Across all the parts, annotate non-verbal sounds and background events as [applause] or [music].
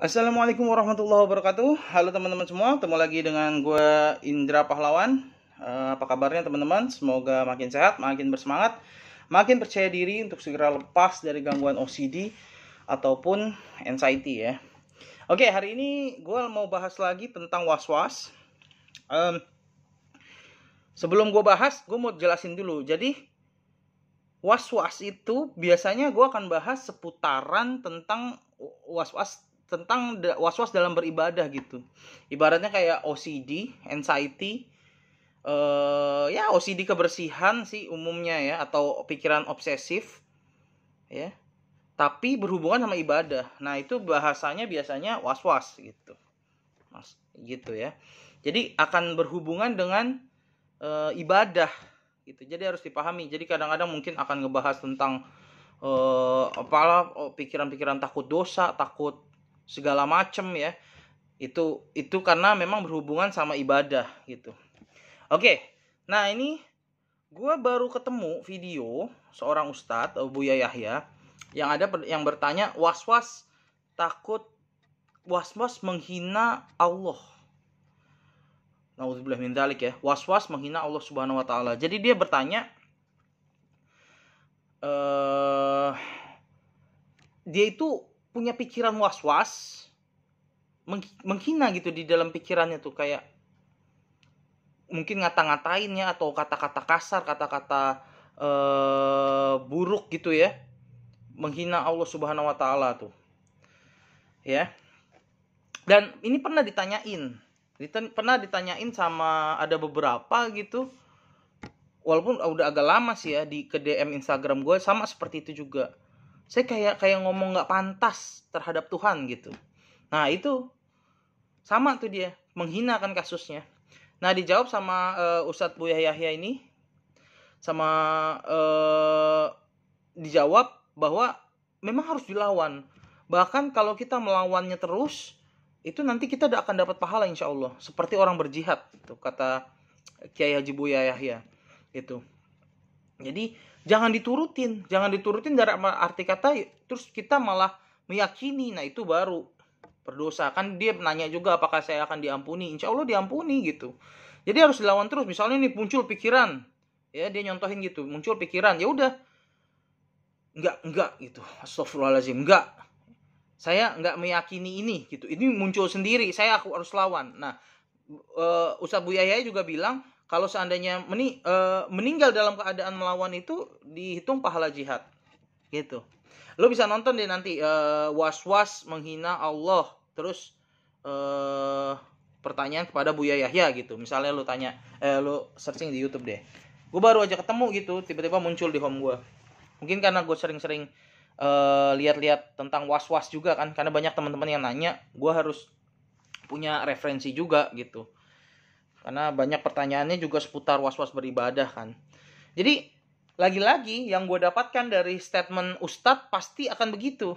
Assalamualaikum warahmatullahi wabarakatuh. Halo teman-teman semua, ketemu lagi dengan gue Indra Pahlawan. Eh, apa kabarnya teman-teman? Semoga makin sehat, makin bersemangat, makin percaya diri untuk segera lepas dari gangguan OCD ataupun anxiety ya. Oke, hari ini gue mau bahas lagi tentang was-was. Um, sebelum gue bahas, gue mau jelasin dulu. Jadi was-was itu biasanya gue akan bahas seputaran tentang was-was tentang was-was dalam beribadah gitu. Ibaratnya kayak OCD, anxiety, eh ya OCD kebersihan sih umumnya ya atau pikiran obsesif ya. Tapi berhubungan sama ibadah. Nah, itu bahasanya biasanya was-was gitu. Mas, gitu ya. Jadi akan berhubungan dengan e, ibadah gitu. Jadi harus dipahami. Jadi kadang-kadang mungkin akan ngebahas tentang eh apalah oh, pikiran-pikiran takut dosa, takut segala macem ya itu itu karena memang berhubungan sama ibadah gitu oke nah ini gue baru ketemu video seorang ustadz Buya Yahya yang ada yang bertanya was was takut was was menghina Allah Nauzubillah min dzalik ya. Was-was menghina Allah Subhanahu wa taala. Jadi dia bertanya eh uh, dia itu punya pikiran was-was menghina gitu di dalam pikirannya tuh kayak mungkin ngata-ngatainnya atau kata-kata kasar, kata-kata uh, buruk gitu ya. Menghina Allah Subhanahu wa taala tuh. Ya. Dan ini pernah ditanyain. Ditan pernah ditanyain sama ada beberapa gitu. Walaupun udah agak lama sih ya di ke DM Instagram gue sama seperti itu juga saya kayak kayak ngomong nggak pantas terhadap Tuhan gitu nah itu sama tuh dia menghina kan kasusnya nah dijawab sama uh, Ustadz Buya Yahya ini sama uh, dijawab bahwa memang harus dilawan bahkan kalau kita melawannya terus itu nanti kita tidak akan dapat pahala insya Allah seperti orang berjihad itu kata Kiai Haji Buya Yahya itu jadi jangan diturutin jangan diturutin dari arti kata terus kita malah meyakini nah itu baru berdosa kan dia nanya juga apakah saya akan diampuni insya Allah diampuni gitu jadi harus dilawan terus misalnya ini muncul pikiran ya dia nyontohin gitu muncul pikiran ya udah enggak enggak gitu astagfirullahalazim enggak saya enggak meyakini ini gitu ini muncul sendiri saya aku harus lawan nah uh, eh, Ustaz Buya juga bilang kalau seandainya meni, e, meninggal dalam keadaan melawan itu dihitung pahala jihad gitu lo bisa nonton deh nanti e, was-was menghina Allah terus e, pertanyaan kepada Buya Yahya gitu misalnya lo tanya eh, lo searching di YouTube deh gue baru aja ketemu gitu tiba-tiba muncul di home gue mungkin karena gue sering-sering e, lihat-lihat tentang was-was juga kan karena banyak teman-teman yang nanya gue harus punya referensi juga gitu karena banyak pertanyaannya juga seputar was-was beribadah kan. Jadi lagi-lagi yang gue dapatkan dari statement Ustadz pasti akan begitu.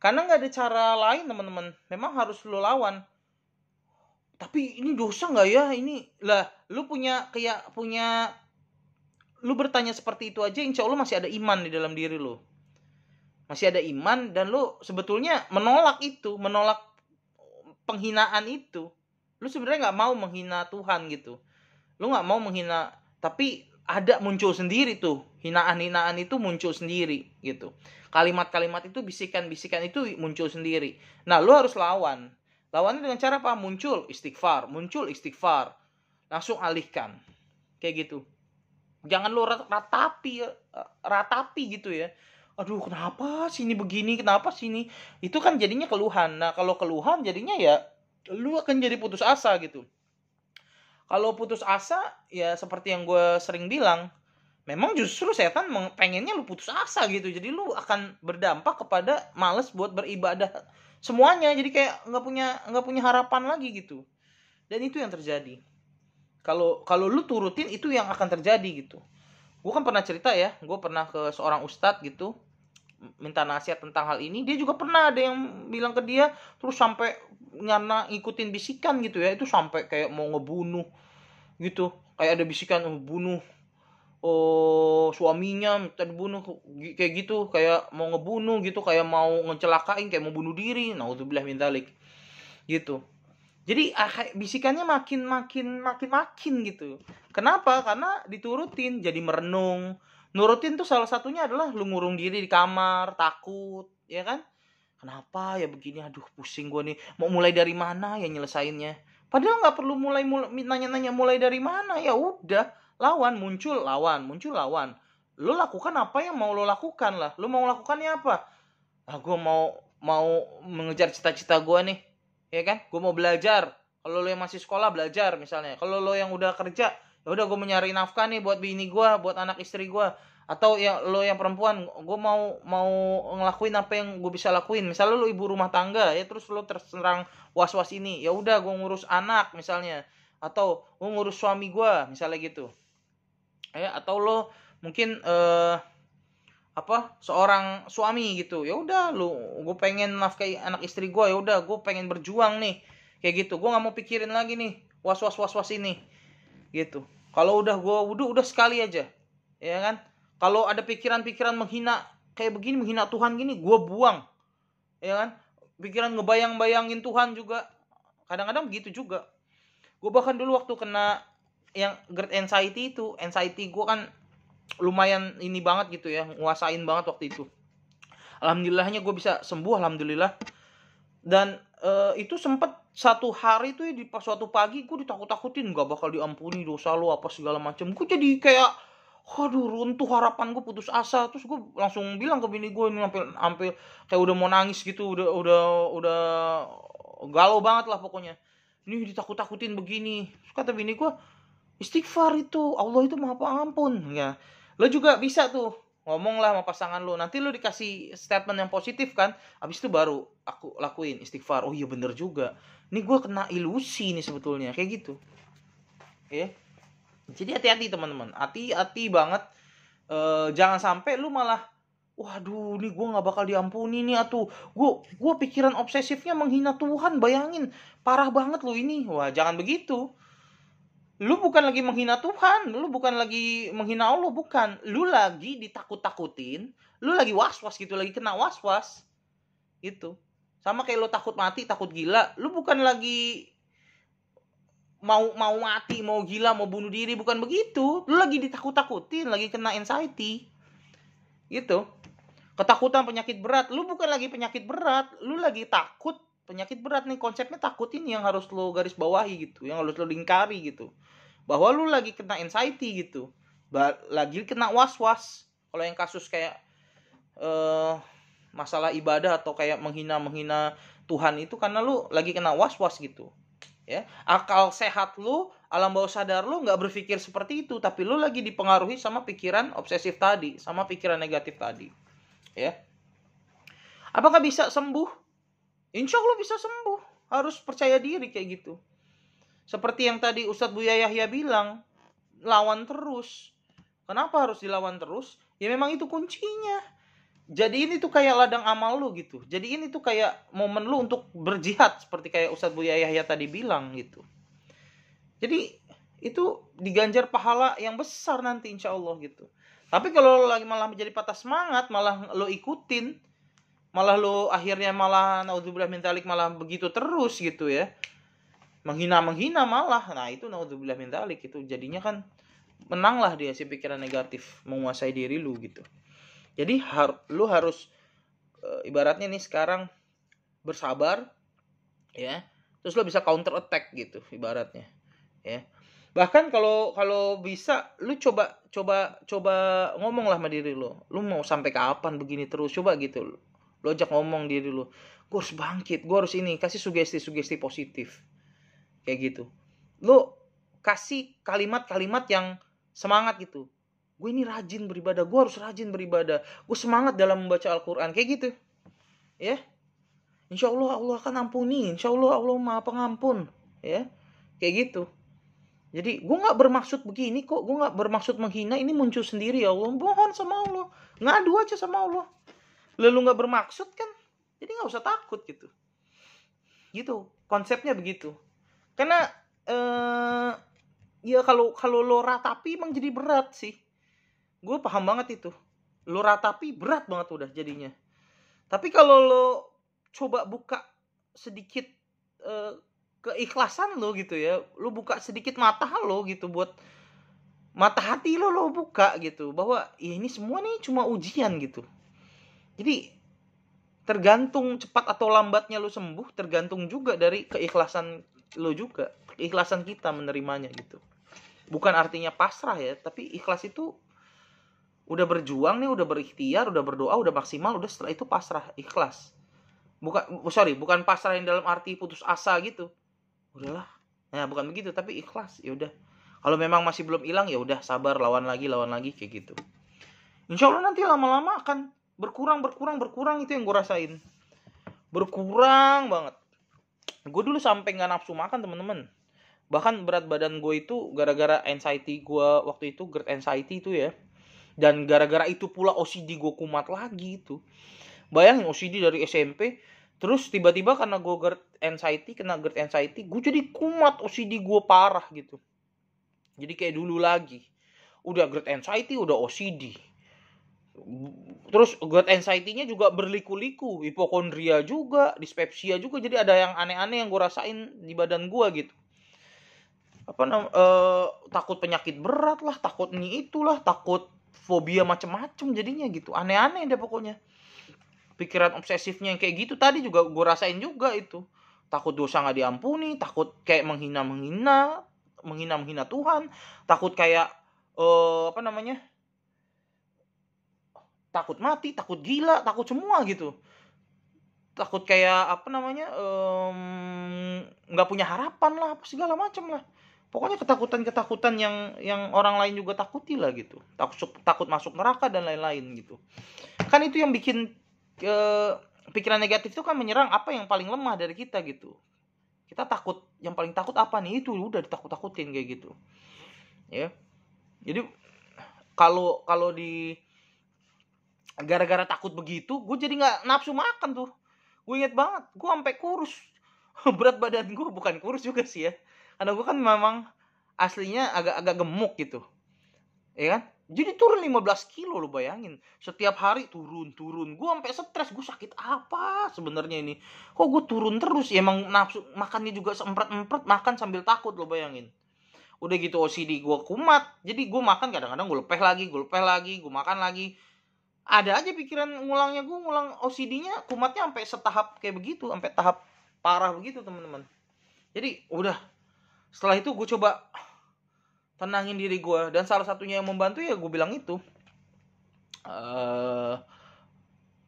Karena nggak ada cara lain teman-teman. Memang harus lo lawan. Tapi ini dosa nggak ya? Ini lah, lu punya kayak punya lu bertanya seperti itu aja, insya Allah masih ada iman di dalam diri lo Masih ada iman dan lo sebetulnya menolak itu, menolak penghinaan itu lu sebenarnya nggak mau menghina Tuhan gitu lu nggak mau menghina tapi ada muncul sendiri tuh hinaan-hinaan itu muncul sendiri gitu kalimat-kalimat itu bisikan-bisikan itu muncul sendiri nah lu harus lawan lawannya dengan cara apa muncul istighfar muncul istighfar langsung alihkan kayak gitu jangan lu ratapi eh, ratapi gitu ya aduh kenapa sini begini kenapa sini itu kan jadinya keluhan nah kalau keluhan jadinya ya lu akan jadi putus asa gitu kalau putus asa ya seperti yang gue sering bilang memang justru setan pengennya lu putus asa gitu jadi lu akan berdampak kepada males buat beribadah semuanya jadi kayak nggak punya nggak punya harapan lagi gitu dan itu yang terjadi kalau kalau lu turutin itu yang akan terjadi gitu gue kan pernah cerita ya gue pernah ke seorang ustadz gitu minta nasihat tentang hal ini dia juga pernah ada yang bilang ke dia terus sampai karena ikutin bisikan gitu ya itu sampai kayak mau ngebunuh gitu kayak ada bisikan oh, bunuh oh suaminya minta dibunuh kayak gitu kayak mau ngebunuh gitu kayak mau ngecelakain kayak mau bunuh diri nah itu bilah dzalik gitu jadi ah, bisikannya makin makin makin makin gitu kenapa karena diturutin jadi merenung nurutin tuh salah satunya adalah lu ngurung diri di kamar takut ya kan kenapa ya begini aduh pusing gue nih mau mulai dari mana ya nyelesainnya padahal nggak perlu mulai nanya-nanya mulai, dari mana ya udah lawan muncul lawan muncul lawan lu lakukan apa yang mau lo lakukan lah lu mau lakukannya apa ah gue mau mau mengejar cita-cita gue nih ya kan gue mau belajar kalau lo yang masih sekolah belajar misalnya kalau lo yang udah kerja ya udah gue mencari nafkah nih buat bini gue buat anak istri gue atau ya lo yang perempuan gue mau mau ngelakuin apa yang gue bisa lakuin misalnya lo ibu rumah tangga ya terus lo terserang was was ini ya udah gue ngurus anak misalnya atau gue ngurus suami gue misalnya gitu ya atau lo mungkin eh, apa seorang suami gitu ya udah lo gue pengen nafkahi anak istri gue ya udah gue pengen berjuang nih kayak gitu gue nggak mau pikirin lagi nih was was was was ini gitu kalau udah gue wudhu udah sekali aja, ya kan? Kalau ada pikiran-pikiran menghina kayak begini menghina Tuhan gini, gue buang, ya kan? Pikiran ngebayang-bayangin Tuhan juga, kadang-kadang begitu juga. Gue bahkan dulu waktu kena yang GERD anxiety itu, anxiety gue kan lumayan ini banget gitu ya, nguasain banget waktu itu. Alhamdulillahnya gue bisa sembuh, alhamdulillah dan uh, itu sempet satu hari tuh ya, di pas suatu pagi gue ditakut-takutin gak bakal diampuni dosa lo apa segala macam gue jadi kayak waduh runtuh harapan gue putus asa terus gue langsung bilang ke bini gue ini hampir hampir kayak udah mau nangis gitu udah udah udah galau banget lah pokoknya ini ditakut-takutin begini terus kata bini gue istighfar itu Allah itu maha pengampun ya lo juga bisa tuh ngomong lah sama pasangan lu nanti lu dikasih statement yang positif kan abis itu baru aku lakuin istighfar oh iya bener juga ini gue kena ilusi nih sebetulnya kayak gitu ya jadi hati-hati teman-teman hati-hati banget e, jangan sampai lu malah waduh ini gue nggak bakal diampuni nih atuh gue gue pikiran obsesifnya menghina Tuhan bayangin parah banget lu ini wah jangan begitu lu bukan lagi menghina Tuhan, lu bukan lagi menghina Allah, bukan. Lu lagi ditakut-takutin, lu lagi was-was gitu, lagi kena was-was. gitu, Sama kayak lu takut mati, takut gila, lu bukan lagi mau mau mati, mau gila, mau bunuh diri, bukan begitu. Lu lagi ditakut-takutin, lagi kena anxiety. Gitu. Ketakutan penyakit berat, lu bukan lagi penyakit berat, lu lagi takut penyakit berat nih konsepnya takut ini yang harus lo garis bawahi gitu yang harus lo lingkari gitu bahwa lo lagi kena anxiety gitu lagi kena was was kalau yang kasus kayak uh, masalah ibadah atau kayak menghina menghina Tuhan itu karena lu lagi kena was was gitu ya akal sehat lu alam bawah sadar lu nggak berpikir seperti itu tapi lu lagi dipengaruhi sama pikiran obsesif tadi sama pikiran negatif tadi ya apakah bisa sembuh insya Allah bisa sembuh harus percaya diri kayak gitu seperti yang tadi Ustadz Buya Yahya bilang lawan terus kenapa harus dilawan terus ya memang itu kuncinya jadi ini tuh kayak ladang amal lu gitu jadi ini tuh kayak momen lu untuk berjihad seperti kayak Ustadz Buya Yahya tadi bilang gitu jadi itu diganjar pahala yang besar nanti insya Allah gitu tapi kalau lagi malah menjadi patah semangat malah lo ikutin malah lo akhirnya malah naudzubillah min malah begitu terus gitu ya menghina menghina malah nah itu naudzubillah min itu jadinya kan menanglah dia si pikiran negatif menguasai diri lu gitu jadi har lu harus e, ibaratnya nih sekarang bersabar ya terus lo bisa counter attack gitu ibaratnya ya bahkan kalau kalau bisa lu coba coba coba ngomong lah sama diri lu lu mau sampai kapan begini terus coba gitu lo ajak ngomong diri lo gue harus bangkit gue harus ini kasih sugesti sugesti positif kayak gitu lo kasih kalimat-kalimat yang semangat gitu gue ini rajin beribadah gue harus rajin beribadah gue semangat dalam membaca Al-Quran kayak gitu ya Insya Allah Allah akan ampuni Insya Allah Allah maha pengampun ya kayak gitu jadi gue gak bermaksud begini kok gue gak bermaksud menghina ini muncul sendiri ya Allah mohon sama Allah ngadu aja sama Allah lu nggak bermaksud kan jadi nggak usah takut gitu gitu konsepnya begitu karena eh, ya kalau kalau lo ratapi emang jadi berat sih gue paham banget itu lo ratapi berat banget udah jadinya tapi kalau lo coba buka sedikit eh, keikhlasan lo gitu ya lo buka sedikit mata lo gitu buat mata hati lo lo buka gitu bahwa ya ini semua nih cuma ujian gitu jadi tergantung cepat atau lambatnya lo sembuh, tergantung juga dari keikhlasan lo juga, keikhlasan kita menerimanya gitu. Bukan artinya pasrah ya, tapi ikhlas itu udah berjuang nih, udah berikhtiar, udah berdoa, udah maksimal, udah setelah itu pasrah, ikhlas. Bukan sorry, bukan pasrah yang dalam arti putus asa gitu. Udahlah. Nah, bukan begitu, tapi ikhlas, ya udah. Kalau memang masih belum hilang ya udah sabar lawan lagi, lawan lagi kayak gitu. Insya Allah nanti lama-lama akan berkurang berkurang berkurang itu yang gue rasain berkurang banget gue dulu sampai nggak nafsu makan temen-temen bahkan berat badan gue itu gara-gara anxiety gue waktu itu GERD anxiety itu ya dan gara-gara itu pula OCD gue kumat lagi itu bayangin OCD dari SMP terus tiba-tiba karena gue GERD anxiety kena GERD anxiety gue jadi kumat OCD gue parah gitu jadi kayak dulu lagi udah GERD anxiety udah OCD terus gut anxiety-nya juga berliku-liku, hipokondria juga, dispepsia juga. Jadi ada yang aneh-aneh yang gue rasain di badan gue gitu. Apa nam E, takut penyakit berat lah, takut ini itulah, takut fobia macem-macem jadinya gitu. Aneh-aneh deh pokoknya. Pikiran obsesifnya yang kayak gitu tadi juga gue rasain juga itu. Takut dosa gak diampuni, takut kayak menghina-menghina, menghina-menghina Tuhan, takut kayak eh, apa namanya? takut mati takut gila takut semua gitu takut kayak apa namanya nggak um, punya harapan lah apa segala macam lah pokoknya ketakutan ketakutan yang yang orang lain juga takuti lah gitu takut takut masuk neraka dan lain-lain gitu kan itu yang bikin ke pikiran negatif itu kan menyerang apa yang paling lemah dari kita gitu kita takut yang paling takut apa nih itu udah ditakut takutin kayak gitu ya jadi kalau kalau di gara-gara takut begitu gue jadi nggak nafsu makan tuh gue inget banget gue sampai kurus [laughs] berat badan gue bukan kurus juga sih ya karena gue kan memang aslinya agak-agak gemuk gitu ya kan jadi turun 15 kilo lo bayangin setiap hari turun turun gue sampai stres gue sakit apa sebenarnya ini kok gue turun terus ya emang nafsu makannya juga sempret empret makan sambil takut lo bayangin udah gitu OCD gue kumat jadi gue makan kadang-kadang gue lepeh lagi gue lepeh lagi gue makan lagi ada aja pikiran ngulangnya gue ngulang OCD-nya kumatnya sampai setahap kayak begitu sampai tahap parah begitu teman-teman jadi udah setelah itu gue coba tenangin diri gue dan salah satunya yang membantu ya gue bilang itu uh, eh,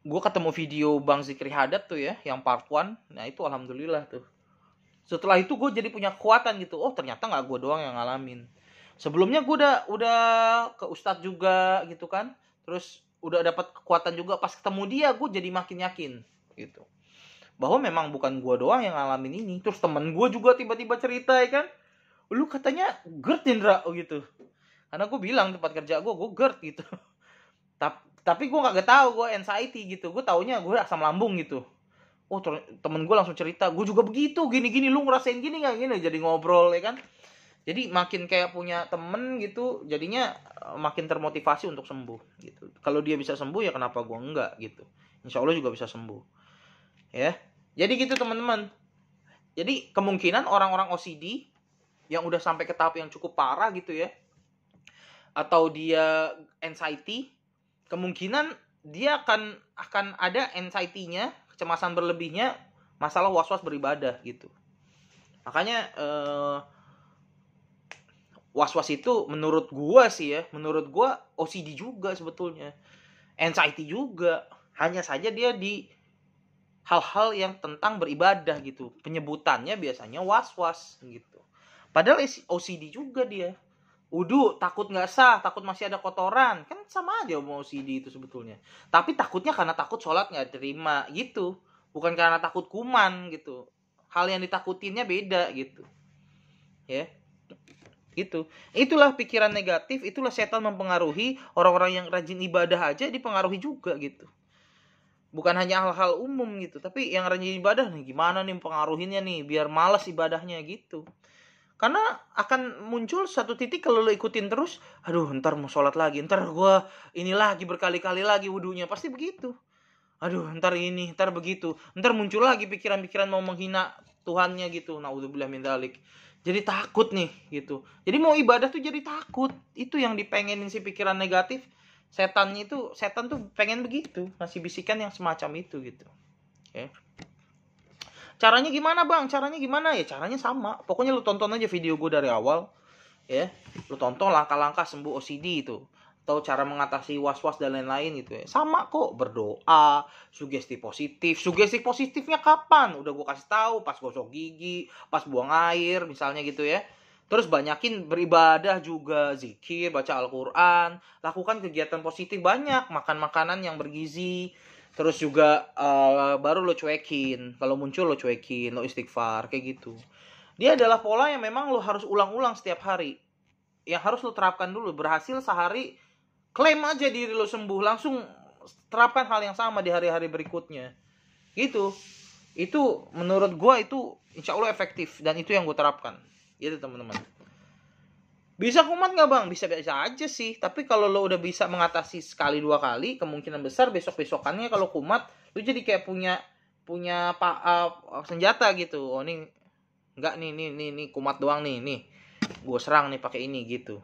gue ketemu video Bang Zikri hadat tuh ya yang part one nah itu alhamdulillah tuh setelah itu gue jadi punya kekuatan gitu oh ternyata nggak gue doang yang ngalamin sebelumnya gue udah udah ke ustadz juga gitu kan terus udah dapat kekuatan juga pas ketemu dia gue jadi makin yakin gitu bahwa memang bukan gue doang yang ngalamin ini terus temen gue juga tiba-tiba cerita ya kan lu katanya gerd Indra oh, gitu karena gue bilang tempat kerja gue gue gert gitu [laughs] tapi tapi gue kagak tahu gue anxiety gitu gue taunya gue asam lambung gitu oh temen gue langsung cerita gue juga begitu gini gini lu ngerasain gini nggak gini jadi ngobrol ya kan jadi makin kayak punya temen gitu jadinya eh, makin termotivasi untuk sembuh gitu kalau dia bisa sembuh ya kenapa gue enggak gitu insya Allah juga bisa sembuh ya jadi gitu teman-teman jadi kemungkinan orang-orang OCD yang udah sampai ke tahap yang cukup parah gitu ya atau dia anxiety kemungkinan dia akan akan ada anxiety-nya, kecemasan berlebihnya, masalah was-was beribadah gitu. Makanya eh, was-was itu menurut gua sih ya, menurut gua OCD juga sebetulnya. Anxiety juga. Hanya saja dia di hal-hal yang tentang beribadah gitu. Penyebutannya biasanya was-was gitu. Padahal OCD juga dia. Udu takut nggak sah, takut masih ada kotoran. Kan sama aja mau OCD itu sebetulnya. Tapi takutnya karena takut sholat nggak terima gitu. Bukan karena takut kuman gitu. Hal yang ditakutinnya beda gitu. Ya gitu itulah pikiran negatif itulah setan mempengaruhi orang-orang yang rajin ibadah aja dipengaruhi juga gitu bukan hanya hal-hal umum gitu tapi yang rajin ibadah nih gimana nih pengaruhinnya nih biar malas ibadahnya gitu karena akan muncul satu titik kalau lo ikutin terus aduh ntar mau sholat lagi ntar gue ini lagi berkali-kali lagi wudhunya pasti begitu aduh ntar ini ntar begitu ntar muncul lagi pikiran-pikiran mau menghina Tuhannya gitu naudzubillah min dalik jadi takut nih gitu jadi mau ibadah tuh jadi takut itu yang dipengenin si pikiran negatif setannya itu setan tuh pengen begitu ngasih bisikan yang semacam itu gitu oke okay. caranya gimana bang caranya gimana ya caranya sama pokoknya lu tonton aja video gue dari awal ya lu tonton langkah-langkah sembuh OCD itu atau cara mengatasi was-was dan lain-lain gitu ya. Sama kok berdoa, sugesti positif. Sugesti positifnya kapan? Udah gue kasih tahu pas gosok gigi, pas buang air misalnya gitu ya. Terus banyakin beribadah juga, zikir, baca Al-Quran, lakukan kegiatan positif banyak, makan makanan yang bergizi, terus juga uh, baru lo cuekin, kalau muncul lo cuekin, lo istighfar, kayak gitu. Dia adalah pola yang memang lo harus ulang-ulang setiap hari, yang harus lo terapkan dulu, berhasil sehari klaim aja diri lo sembuh langsung terapkan hal yang sama di hari-hari berikutnya gitu itu menurut gue itu insya Allah efektif dan itu yang gue terapkan gitu teman-teman bisa kumat nggak bang bisa bisa aja sih tapi kalau lo udah bisa mengatasi sekali dua kali kemungkinan besar besok besokannya kalau kumat lo jadi kayak punya punya pak uh, eh, senjata gitu oh ini nggak nih nih nih nih kumat doang nih nih gue serang nih pakai ini gitu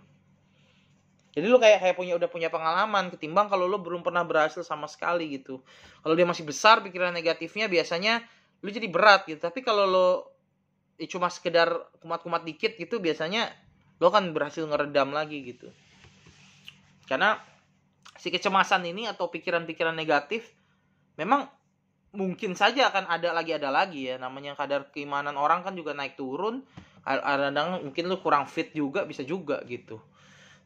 jadi lu kayak kayak punya udah punya pengalaman ketimbang kalau lu belum pernah berhasil sama sekali gitu kalau dia masih besar pikiran negatifnya biasanya lu jadi berat gitu tapi kalau lu eh, cuma sekedar kumat-kumat dikit gitu biasanya lo kan berhasil ngeredam lagi gitu karena si kecemasan ini atau pikiran-pikiran negatif memang mungkin saja akan ada lagi ada lagi ya namanya kadar keimanan orang kan juga naik turun kadang-kadang mungkin lu kurang fit juga bisa juga gitu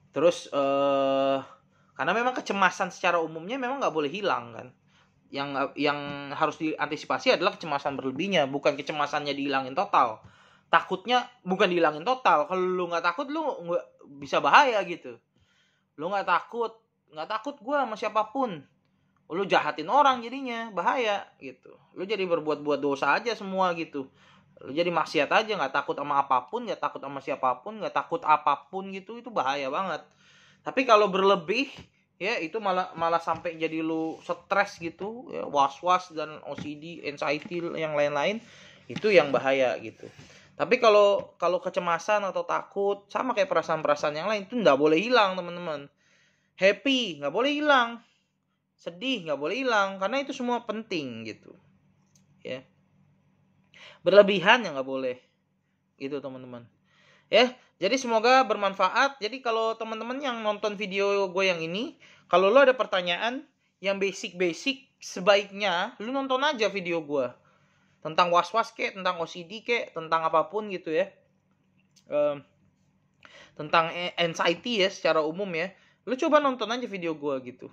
terus uh, karena memang kecemasan secara umumnya memang nggak boleh hilang kan yang yang harus diantisipasi adalah kecemasan berlebihnya bukan kecemasannya dihilangin total takutnya bukan dihilangin total kalau lu nggak takut lu nggak bisa bahaya gitu lu nggak takut nggak takut gue sama siapapun lu jahatin orang jadinya bahaya gitu lu jadi berbuat-buat dosa aja semua gitu lu jadi maksiat aja nggak takut sama apapun nggak takut sama siapapun nggak takut apapun gitu itu bahaya banget tapi kalau berlebih ya itu malah malah sampai jadi lu stres gitu ya, was was dan OCD anxiety yang lain-lain itu yang bahaya gitu tapi kalau kalau kecemasan atau takut sama kayak perasaan-perasaan yang lain itu nggak boleh hilang teman-teman happy nggak boleh hilang sedih nggak boleh hilang karena itu semua penting gitu ya berlebihan ya nggak boleh itu teman-teman ya jadi semoga bermanfaat jadi kalau teman-teman yang nonton video gue yang ini kalau lo ada pertanyaan yang basic-basic sebaiknya lu nonton aja video gue tentang was-was kek tentang OCD kek tentang apapun gitu ya um, tentang anxiety ya secara umum ya lu coba nonton aja video gue gitu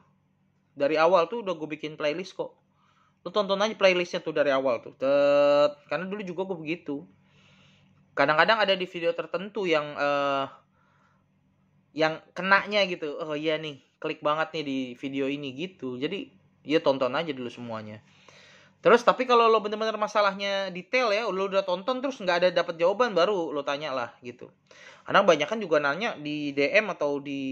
dari awal tuh udah gue bikin playlist kok lu tonton aja playlistnya tuh dari awal tuh Tet. karena dulu juga gue begitu kadang-kadang ada di video tertentu yang uh, yang kenaknya gitu oh iya nih klik banget nih di video ini gitu jadi ya tonton aja dulu semuanya terus tapi kalau lo bener-bener masalahnya detail ya lo udah tonton terus nggak ada dapat jawaban baru lo tanya lah gitu karena banyak kan juga nanya di DM atau di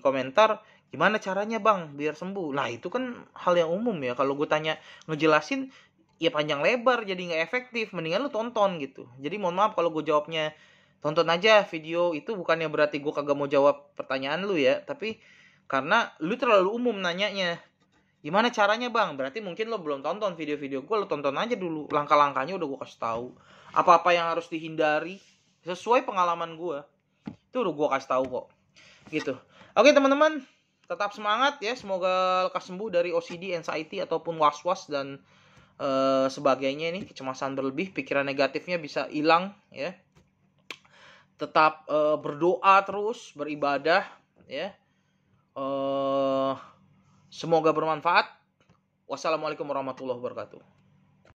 komentar gimana caranya bang biar sembuh nah itu kan hal yang umum ya kalau gue tanya ngejelasin ya panjang lebar jadi nggak efektif mendingan lu tonton gitu jadi mohon maaf kalau gue jawabnya tonton aja video itu bukannya berarti gue kagak mau jawab pertanyaan lu ya tapi karena lu terlalu umum nanyanya gimana caranya bang berarti mungkin lo belum tonton video-video gue lo tonton aja dulu langkah-langkahnya udah gue kasih tahu apa-apa yang harus dihindari sesuai pengalaman gue itu udah gue kasih tahu kok gitu oke teman-teman tetap semangat ya semoga lekas sembuh dari OCD anxiety ataupun was-was dan uh, sebagainya ini kecemasan berlebih pikiran negatifnya bisa hilang ya tetap uh, berdoa terus beribadah ya uh, semoga bermanfaat wassalamualaikum warahmatullahi wabarakatuh